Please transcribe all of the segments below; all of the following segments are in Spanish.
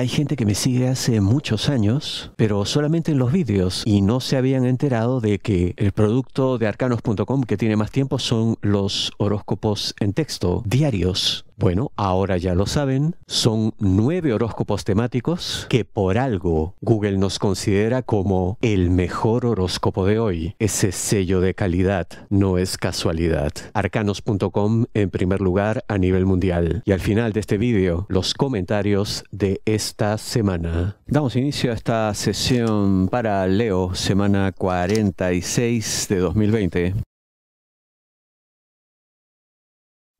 Hay gente que me sigue hace muchos años, pero solamente en los vídeos y no se habían enterado de que el producto de arcanos.com que tiene más tiempo son los horóscopos en texto diarios bueno, ahora ya lo saben, son nueve horóscopos temáticos que por algo Google nos considera como el mejor horóscopo de hoy. Ese sello de calidad no es casualidad. Arcanos.com en primer lugar a nivel mundial. Y al final de este vídeo, los comentarios de esta semana. Damos inicio a esta sesión para Leo, semana 46 de 2020.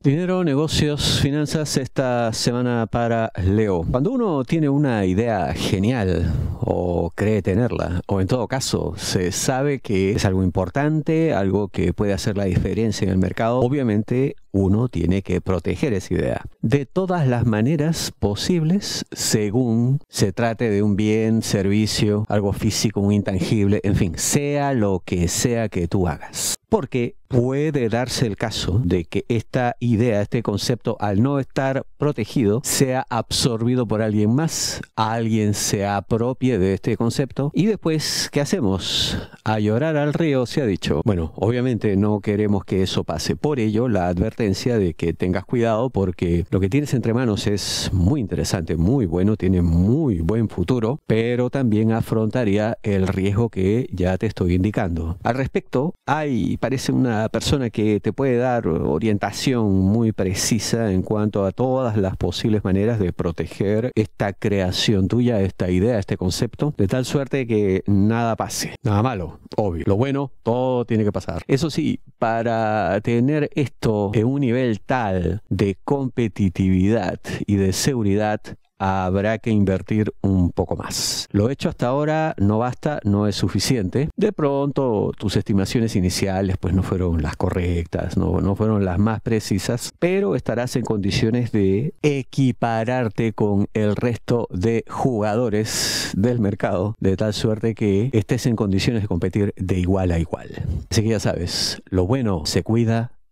Dinero, negocios, finanzas esta semana para Leo. Cuando uno tiene una idea genial o cree tenerla, o en todo caso se sabe que es algo importante, algo que puede hacer la diferencia en el mercado, obviamente uno tiene que proteger esa idea. De todas las maneras posibles, según se trate de un bien, servicio, algo físico, un intangible, en fin, sea lo que sea que tú hagas porque puede darse el caso de que esta idea, este concepto, al no estar protegido, sea absorbido por alguien más, alguien se apropie de este concepto y después, ¿qué hacemos? A llorar al río se ha dicho. Bueno, obviamente no queremos que eso pase, por ello la advertencia de que tengas cuidado porque lo que tienes entre manos es muy interesante, muy bueno, tiene muy buen futuro, pero también afrontaría el riesgo que ya te estoy indicando. Al respecto, hay parece una persona que te puede dar orientación muy precisa en cuanto a todas las posibles maneras de proteger esta creación tuya, esta idea, este concepto, de tal suerte que nada pase. Nada malo, obvio. Lo bueno, todo tiene que pasar. Eso sí, para tener esto en un nivel tal de competitividad y de seguridad, habrá que invertir un poco más. Lo hecho hasta ahora no basta, no es suficiente. De pronto tus estimaciones iniciales pues no fueron las correctas, no, no fueron las más precisas, pero estarás en condiciones de equipararte con el resto de jugadores del mercado, de tal suerte que estés en condiciones de competir de igual a igual. Así que ya sabes, lo bueno se cuida,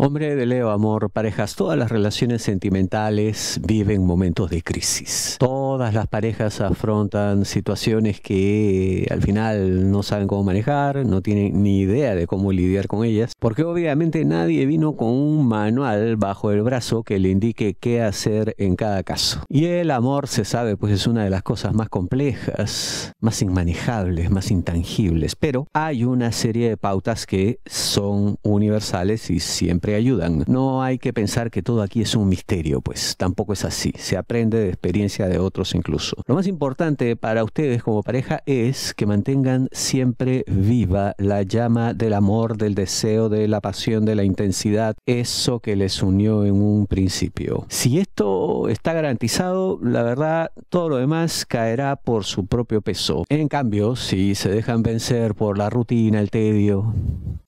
Hombre de Leo, amor, parejas, todas las relaciones sentimentales viven momentos de crisis. Todas las parejas afrontan situaciones que al final no saben cómo manejar, no tienen ni idea de cómo lidiar con ellas, porque obviamente nadie vino con un manual bajo el brazo que le indique qué hacer en cada caso. Y el amor, se sabe, pues es una de las cosas más complejas, más inmanejables, más intangibles, pero hay una serie de pautas que son universales y siempre ayudan. No hay que pensar que todo aquí es un misterio, pues tampoco es así. Se aprende de experiencia de otros incluso. Lo más importante para ustedes como pareja es que mantengan siempre viva la llama del amor, del deseo, de la pasión, de la intensidad, eso que les unió en un principio. Si esto está garantizado, la verdad, todo lo demás caerá por su propio peso. En cambio, si se dejan vencer por la rutina, el tedio,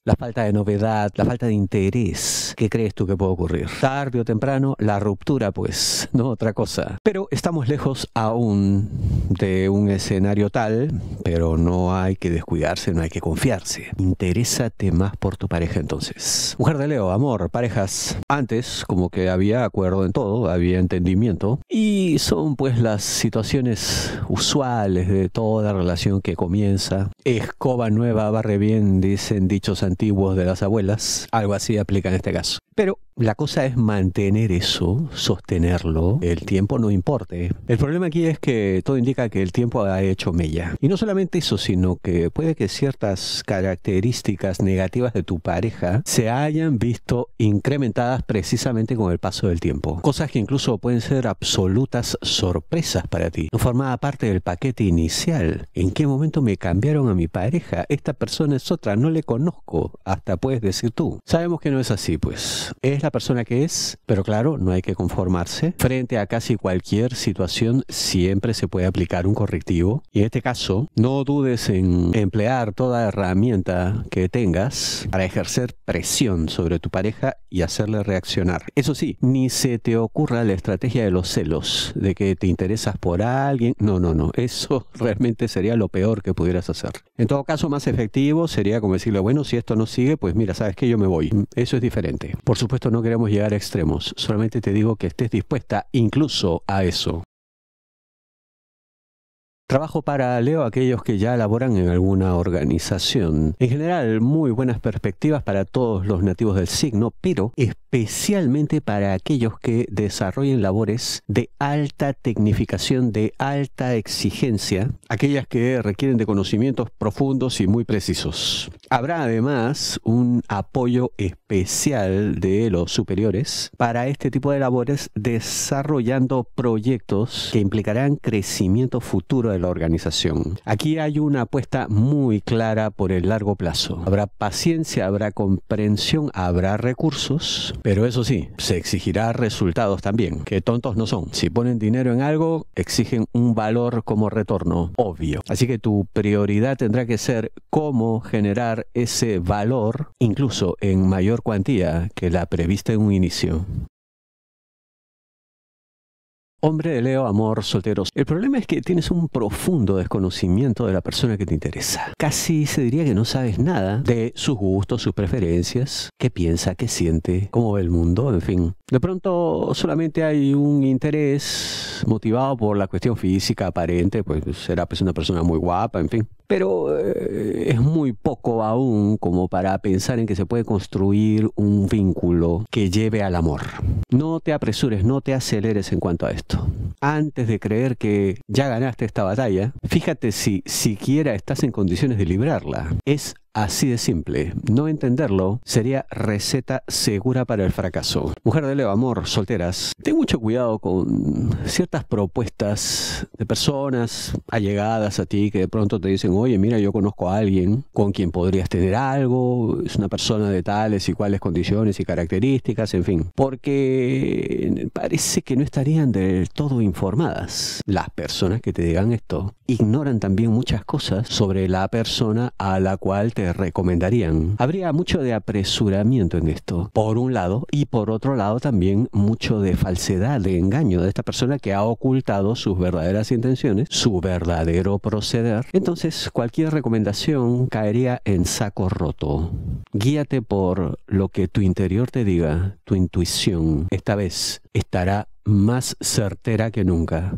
la falta de novedad, la falta de interés ¿qué crees tú que puede ocurrir? Tarde o temprano, la ruptura, pues, no otra cosa. Pero estamos lejos aún de un escenario tal, pero no hay que descuidarse, no hay que confiarse. Interésate más por tu pareja entonces. Mujer de Leo, amor, parejas. Antes, como que había acuerdo en todo, había entendimiento. Y son pues las situaciones usuales de toda relación que comienza. Escoba nueva barre bien, dicen dichos antiguos de las abuelas. Algo así aplica en este caso. Yes. Pero la cosa es mantener eso, sostenerlo, el tiempo no importe. El problema aquí es que todo indica que el tiempo ha hecho mella. Y no solamente eso, sino que puede que ciertas características negativas de tu pareja se hayan visto incrementadas precisamente con el paso del tiempo. Cosas que incluso pueden ser absolutas sorpresas para ti. No formaba parte del paquete inicial. ¿En qué momento me cambiaron a mi pareja? Esta persona es otra, no le conozco. Hasta puedes decir tú. Sabemos que no es así, pues. Es la persona que es, pero claro, no hay que conformarse. Frente a casi cualquier situación siempre se puede aplicar un correctivo. Y en este caso, no dudes en emplear toda herramienta que tengas para ejercer presión sobre tu pareja y hacerle reaccionar. Eso sí, ni se te ocurra la estrategia de los celos, de que te interesas por alguien. No, no, no. Eso realmente sería lo peor que pudieras hacer. En todo caso, más efectivo sería como decirle, bueno, si esto no sigue, pues mira, sabes que yo me voy. Mm, eso es diferente. Por supuesto no queremos llegar a extremos, solamente te digo que estés dispuesta incluso a eso. Trabajo paralelo a aquellos que ya laboran en alguna organización. En general, muy buenas perspectivas para todos los nativos del signo, pero especialmente para aquellos que desarrollen labores de alta tecnificación, de alta exigencia, aquellas que requieren de conocimientos profundos y muy precisos. Habrá además un apoyo especial de los superiores para este tipo de labores desarrollando proyectos que implicarán crecimiento futuro de la organización. Aquí hay una apuesta muy clara por el largo plazo. Habrá paciencia, habrá comprensión, habrá recursos, pero eso sí, se exigirá resultados también, que tontos no son. Si ponen dinero en algo, exigen un valor como retorno, obvio. Así que tu prioridad tendrá que ser cómo generar ese valor incluso en mayor cuantía que la prevista en un inicio. Hombre de Leo, amor, solteros. El problema es que tienes un profundo desconocimiento de la persona que te interesa. Casi se diría que no sabes nada de sus gustos, sus preferencias, qué piensa, qué siente, cómo ve el mundo, en fin. De pronto solamente hay un interés motivado por la cuestión física aparente, pues será pues una persona muy guapa, en fin. Pero eh, es muy poco aún como para pensar en que se puede construir un vínculo que lleve al amor. No te apresures, no te aceleres en cuanto a esto. Auto. antes de creer que ya ganaste esta batalla, fíjate si siquiera estás en condiciones de librarla. Es Así de simple. No entenderlo sería receta segura para el fracaso. Mujer de Leo Amor, solteras, ten mucho cuidado con ciertas propuestas de personas allegadas a ti que de pronto te dicen, oye, mira, yo conozco a alguien con quien podrías tener algo, es una persona de tales y cuales condiciones y características, en fin. Porque parece que no estarían del todo informadas. Las personas que te digan esto ignoran también muchas cosas sobre la persona a la cual te recomendarían. Habría mucho de apresuramiento en esto, por un lado, y por otro lado también mucho de falsedad, de engaño de esta persona que ha ocultado sus verdaderas intenciones, su verdadero proceder. Entonces, cualquier recomendación caería en saco roto. Guíate por lo que tu interior te diga, tu intuición. Esta vez estará más certera que nunca.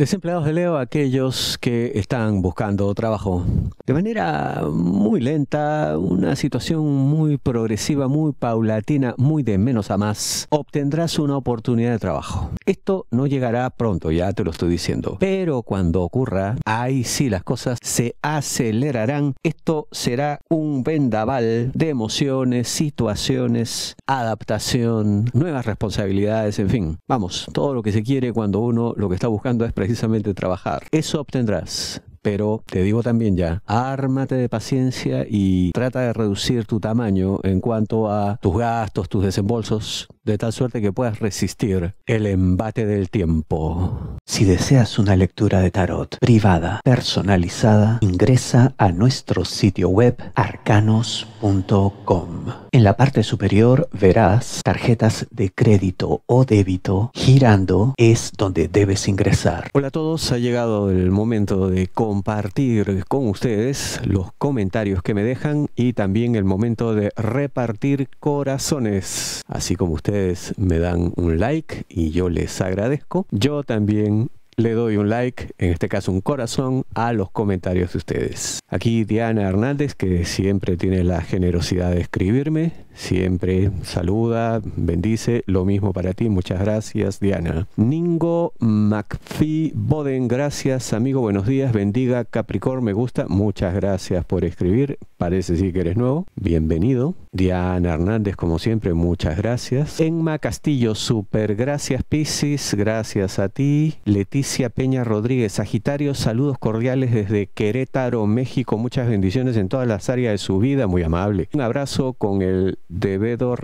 Desempleados de Leo, aquellos que están buscando trabajo. De manera muy lenta, una situación muy progresiva, muy paulatina, muy de menos a más, obtendrás una oportunidad de trabajo. Esto no llegará pronto, ya te lo estoy diciendo. Pero cuando ocurra, ahí sí las cosas se acelerarán. Esto será un vendaval de emociones, situaciones, adaptación, nuevas responsabilidades, en fin. Vamos, todo lo que se quiere cuando uno lo que está buscando es precisamente precisamente trabajar. Eso obtendrás pero te digo también ya, ármate de paciencia y trata de reducir tu tamaño en cuanto a tus gastos, tus desembolsos, de tal suerte que puedas resistir el embate del tiempo. Si deseas una lectura de tarot privada, personalizada, ingresa a nuestro sitio web arcanos.com. En la parte superior verás tarjetas de crédito o débito girando es donde debes ingresar. Hola a todos, ha llegado el momento de compartir con ustedes los comentarios que me dejan y también el momento de repartir corazones, así como ustedes me dan un like y yo les agradezco. Yo también le doy un like, en este caso un corazón, a los comentarios de ustedes. Aquí Diana Hernández, que siempre tiene la generosidad de escribirme, siempre saluda, bendice, lo mismo para ti, muchas gracias Diana. Ningo McPhee Boden, gracias amigo, buenos días, bendiga Capricorn, me gusta, muchas gracias por escribir, parece que eres nuevo, bienvenido. Diana Hernández, como siempre, muchas gracias. Enma Castillo, super, gracias Piscis, gracias a ti. Leticia Peña Rodríguez, Sagitario, saludos cordiales desde Querétaro, México, muchas bendiciones en todas las áreas de su vida, muy amable. Un abrazo con el debido,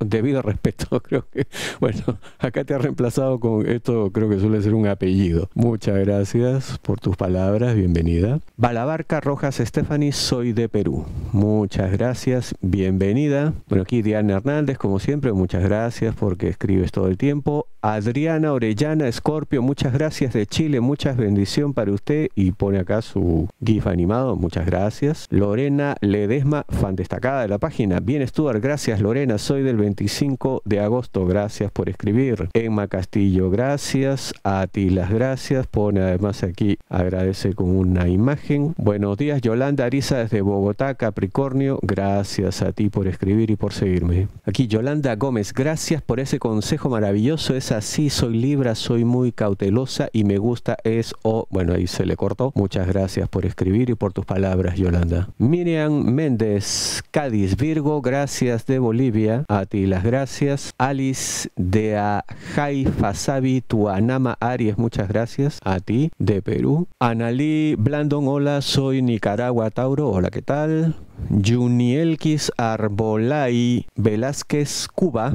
debido respeto, creo que, bueno, acá te ha reemplazado con esto, creo que suele ser un apellido. Muchas gracias por tus palabras, bienvenida. Balabarca Rojas Stephanie, soy de Perú. Muchas gracias, bienvenida. Bueno, aquí Diana Hernández, como siempre, muchas gracias porque escribes todo el tiempo. Adriana Orellana Scorpio, muchas gracias de Chile, muchas bendición para usted y pone acá su GIF animado, muchas gracias. Lorena Ledesma, fan destacada de la página. Bien, Stuart, gracias Lorena, soy del 25 de agosto, gracias por escribir. Emma Castillo, gracias. A ti las gracias, pone además aquí, agradece con una imagen. Buenos días, Yolanda Ariza desde Bogotá, Capricornio, gracias a ti por escribir y por seguirme. Aquí Yolanda Gómez, gracias por ese consejo maravilloso, esa Sí, soy Libra, soy muy cautelosa y me gusta es o, bueno, ahí se le cortó. Muchas gracias por escribir y por tus palabras, Yolanda. Miriam Méndez, Cádiz, Virgo, gracias de Bolivia. A ti las gracias. Alice de Ajay Fasabi, Tuanama, Aries, muchas gracias. A ti de Perú. Analí Blandon, hola, soy Nicaragua, Tauro, hola, ¿qué tal? Junielquis Arbolay Velázquez Cuba.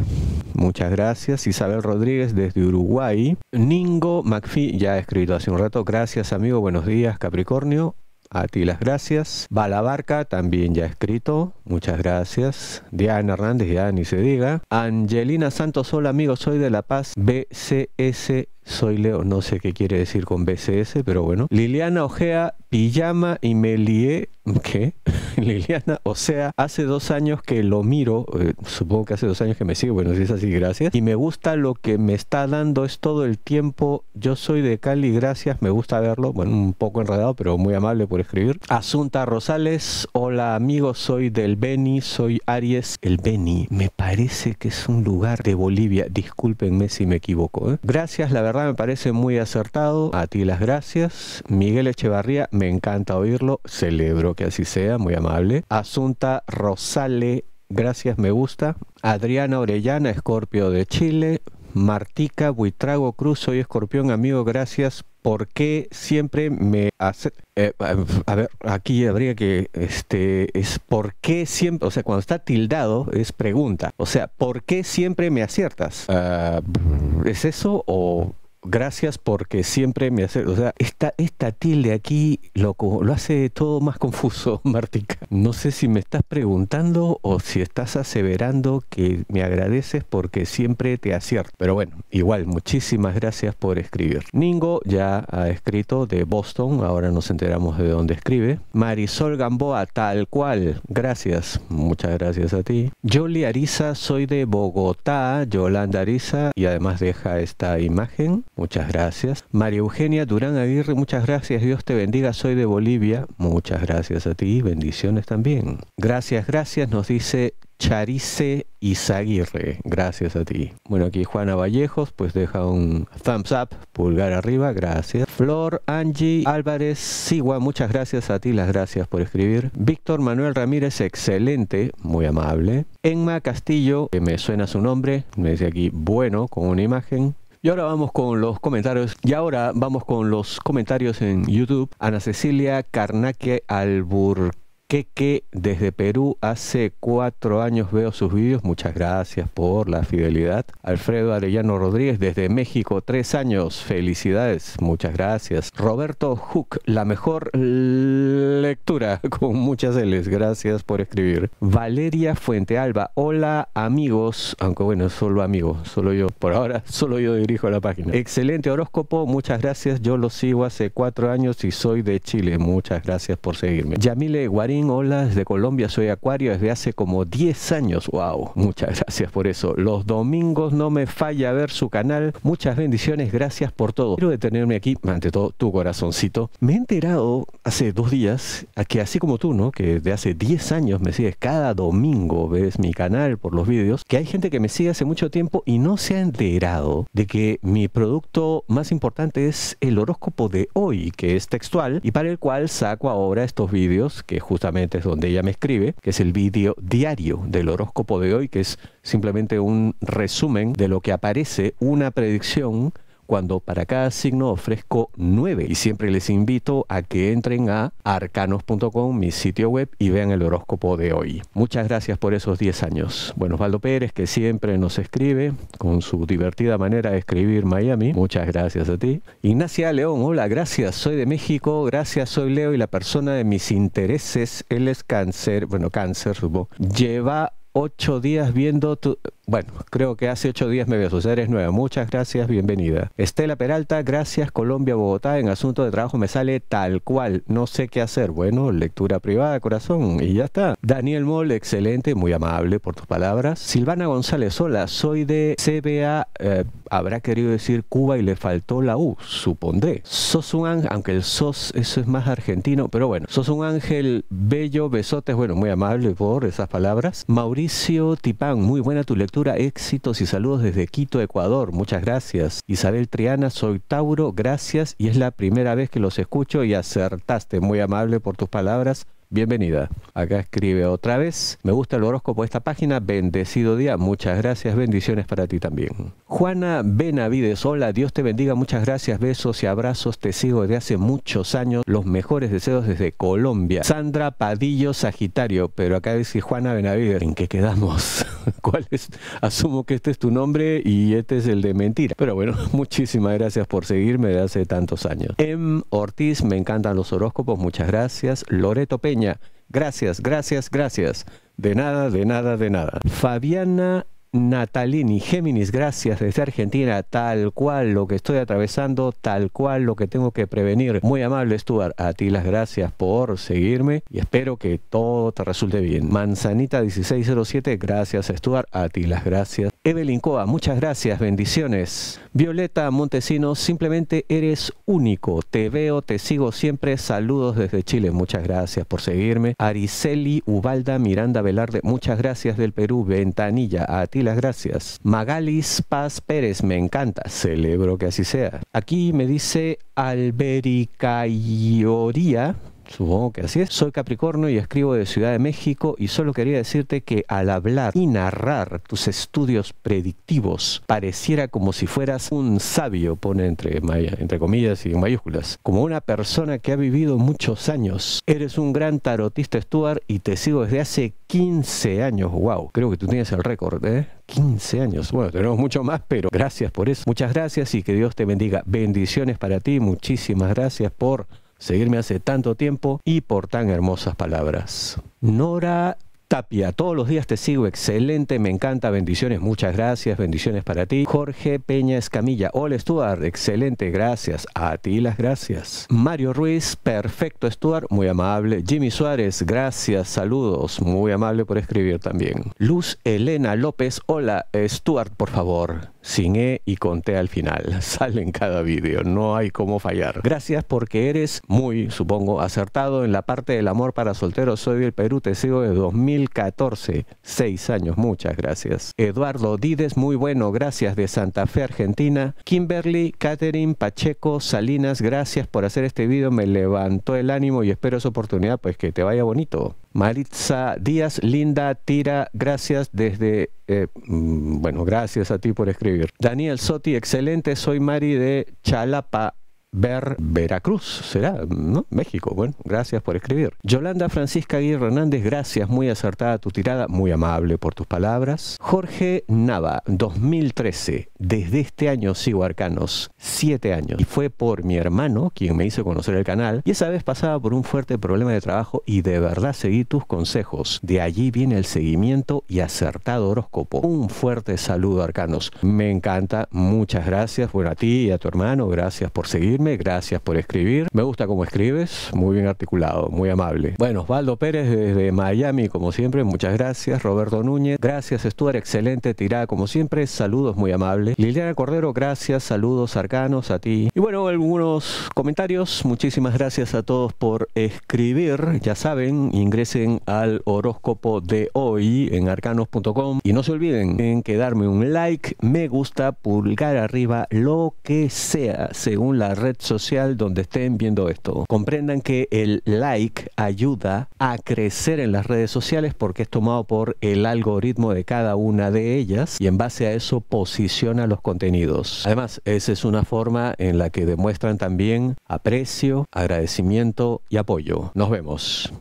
Muchas gracias. Isabel Rodríguez desde Uruguay. Ningo McPhee, ya ha escrito hace un rato. Gracias, amigo. Buenos días, Capricornio. A ti las gracias. Balabarca, también ya escrito. Muchas gracias. Diana Hernández, ya ni se diga. Angelina Santos, hola amigos, soy de La Paz, BCS soy Leo, no sé qué quiere decir con BCS, pero bueno. Liliana Ojea, pijama y me lié. ¿Qué? Liliana, o sea, hace dos años que lo miro, eh, supongo que hace dos años que me sigue, bueno, si es así, gracias. Y me gusta lo que me está dando, es todo el tiempo. Yo soy de Cali, gracias, me gusta verlo. Bueno, un poco enredado, pero muy amable por escribir. Asunta Rosales, hola amigos, soy del Beni, soy Aries. El Beni me parece que es un lugar de Bolivia. Discúlpenme si me equivoco. ¿eh? Gracias, la verdad me parece muy acertado. A ti las gracias. Miguel Echevarría, me encanta oírlo. Celebro que así sea, muy amable. Asunta Rosale, gracias, me gusta. Adriana Orellana, Escorpio de Chile. Martica, Buitrago Cruz, soy escorpión, amigo, gracias por qué siempre me hace... Eh, a ver, aquí habría que... Este, es por qué siempre... O sea, cuando está tildado es pregunta. O sea, ¿por qué siempre me aciertas? Ah, ¿Es eso o gracias porque siempre me hace... O sea, esta, esta tilde aquí lo, lo hace todo más confuso, Martica. No sé si me estás preguntando o si estás aseverando que me agradeces porque siempre te acierto. Pero bueno, igual, muchísimas gracias por escribir. Ningo ya ha escrito de Boston, ahora nos enteramos de dónde escribe. Marisol Gamboa, tal cual. Gracias, muchas gracias a ti. Yoli Ariza, soy de Bogotá. Yolanda Ariza, y además deja esta imagen. Muchas gracias. María Eugenia Durán Aguirre, muchas gracias. Dios te bendiga. Soy de Bolivia. Muchas gracias a ti. Bendiciones también. Gracias, gracias. Nos dice Charice Isaguirre. Gracias a ti. Bueno, aquí Juana Vallejos, pues deja un thumbs up, pulgar arriba, gracias. Flor Angie Álvarez Sigua, muchas gracias a ti, las gracias por escribir. Víctor Manuel Ramírez, excelente, muy amable. Enma Castillo, que me suena su nombre, me dice aquí, bueno, con una imagen. Y ahora vamos con los comentarios. Y ahora vamos con los comentarios en YouTube. Ana Cecilia Carnaque Albur que desde Perú, hace cuatro años veo sus vídeos, muchas gracias por la fidelidad. Alfredo Arellano Rodríguez desde México, tres años, felicidades, muchas gracias. Roberto Hook, la mejor lectura, con muchas L's, gracias por escribir. Valeria Fuente Alba, hola amigos, aunque bueno, solo amigos, solo yo, por ahora solo yo dirijo la página. Excelente horóscopo, muchas gracias, yo lo sigo hace cuatro años y soy de Chile, muchas gracias por seguirme. Yamile Guarín, hola, desde Colombia soy Acuario desde hace como 10 años. ¡Wow! Muchas gracias por eso. Los domingos no me falla ver su canal. Muchas bendiciones, gracias por todo. Quiero detenerme aquí, ante todo, tu corazoncito. Me he enterado hace dos días que así como tú, ¿no? Que de hace 10 años me sigues cada domingo, ves mi canal por los vídeos, que hay gente que me sigue hace mucho tiempo y no se ha enterado de que mi producto más importante es el horóscopo de hoy, que es textual y para el cual saco ahora estos vídeos que justamente es donde ella me escribe, que es el vídeo diario del horóscopo de hoy, que es simplemente un resumen de lo que aparece, una predicción cuando para cada signo ofrezco nueve. Y siempre les invito a que entren a arcanos.com, mi sitio web, y vean el horóscopo de hoy. Muchas gracias por esos diez años. Bueno, Osvaldo Pérez, que siempre nos escribe con su divertida manera de escribir Miami. Muchas gracias a ti. Ignacia León, hola, gracias. Soy de México, gracias, soy Leo y la persona de mis intereses, él es cáncer, bueno, cáncer, supongo. Lleva ocho días viendo tu, bueno, creo que hace ocho días me veo. Su es nueva. Muchas gracias, bienvenida. Estela Peralta, gracias Colombia, Bogotá. En asunto de trabajo me sale tal cual. No sé qué hacer. Bueno, lectura privada, corazón. Y ya está. Daniel Moll, excelente, muy amable por tus palabras. Silvana González, hola, soy de CBA. Eh, habrá querido decir Cuba y le faltó la U, supondré. Sos un ángel, aunque el sos, eso es más argentino, pero bueno. Sos un ángel bello, besotes, bueno, muy amable por esas palabras. Mauricio Tipán, muy buena tu lectura éxitos y saludos desde Quito, Ecuador. Muchas gracias. Isabel Triana, soy Tauro, gracias y es la primera vez que los escucho y acertaste. Muy amable por tus palabras. Bienvenida. Acá escribe otra vez. Me gusta el horóscopo de esta página. Bendecido día. Muchas gracias. Bendiciones para ti también. Juana Benavides. Hola. Dios te bendiga. Muchas gracias. Besos y abrazos. Te sigo desde hace muchos años. Los mejores deseos desde Colombia. Sandra Padillo Sagitario. Pero acá dice Juana Benavides. ¿En qué quedamos? ¿Cuál es? Asumo que este es tu nombre y este es el de mentira. Pero bueno, muchísimas gracias por seguirme desde hace tantos años. M. Em Ortiz. Me encantan los horóscopos. Muchas gracias. Loreto Peña. Gracias, gracias, gracias. De nada, de nada, de nada. Fabiana Natalini, Géminis, gracias desde Argentina, tal cual lo que estoy atravesando, tal cual lo que tengo que prevenir. Muy amable, Stuart, a ti las gracias por seguirme y espero que todo te resulte bien. Manzanita 1607, gracias, Stuart, a ti las gracias. Evelyn Coa, muchas gracias, bendiciones. Violeta Montesino, simplemente eres único. Te veo, te sigo siempre. Saludos desde Chile. Muchas gracias por seguirme. Ariceli Ubalda Miranda Velarde, muchas gracias del Perú. Ventanilla, a ti las gracias. Magalis Paz Pérez, me encanta. Celebro que así sea. Aquí me dice Albericayoría. Supongo que así es. Soy Capricornio y escribo de Ciudad de México y solo quería decirte que al hablar y narrar tus estudios predictivos pareciera como si fueras un sabio, pone entre, entre comillas y en mayúsculas, como una persona que ha vivido muchos años. Eres un gran tarotista, Stuart, y te sigo desde hace 15 años. ¡Wow! Creo que tú tienes el récord, ¿eh? 15 años. Bueno, tenemos mucho más, pero gracias por eso. Muchas gracias y que Dios te bendiga. Bendiciones para ti. Muchísimas gracias por seguirme hace tanto tiempo y por tan hermosas palabras. Nora Tapia, todos los días te sigo, excelente, me encanta, bendiciones, muchas gracias, bendiciones para ti. Jorge Peña Escamilla, hola Stuart, excelente, gracias, a ti las gracias. Mario Ruiz, perfecto Stuart, muy amable. Jimmy Suárez, gracias, saludos, muy amable por escribir también. Luz Elena López, hola Stuart, por favor sin E y conté al final. Sale en cada vídeo, no hay cómo fallar. Gracias porque eres muy, supongo, acertado en la parte del amor para solteros. Soy del Perú, te sigo de 2014, seis años, muchas gracias. Eduardo Dides, muy bueno, gracias de Santa Fe, Argentina. Kimberly, Catherine, Pacheco, Salinas, gracias por hacer este vídeo, me levantó el ánimo y espero esa oportunidad, pues que te vaya bonito. Maritza Díaz, linda tira, gracias desde, eh, mm, bueno, gracias a ti por escribir. Daniel Soti, excelente, soy Mari de Chalapa, Ver Veracruz, será, ¿no? México. Bueno, gracias por escribir. Yolanda Francisca Aguirre Hernández, gracias, muy acertada tu tirada, muy amable por tus palabras. Jorge Nava, 2013, desde este año sigo Arcanos, 7 años. Y fue por mi hermano quien me hizo conocer el canal y esa vez pasaba por un fuerte problema de trabajo y de verdad seguí tus consejos. De allí viene el seguimiento y acertado horóscopo. Un fuerte saludo Arcanos. Me encanta, muchas gracias, bueno a ti y a tu hermano, gracias por seguir gracias por escribir. Me gusta cómo escribes, muy bien articulado, muy amable. Bueno, Osvaldo Pérez desde Miami, como siempre, muchas gracias. Roberto Núñez, gracias Stuart, excelente tirada, como siempre, saludos muy amables. Liliana Cordero, gracias, saludos arcanos a ti. Y bueno, algunos comentarios, muchísimas gracias a todos por escribir. Ya saben, ingresen al horóscopo de hoy en arcanos.com y no se olviden en que darme un like, me gusta, pulgar arriba, lo que sea, según la red social donde estén viendo esto. Comprendan que el like ayuda a crecer en las redes sociales porque es tomado por el algoritmo de cada una de ellas y en base a eso posiciona los contenidos. Además, esa es una forma en la que demuestran también aprecio, agradecimiento y apoyo. Nos vemos.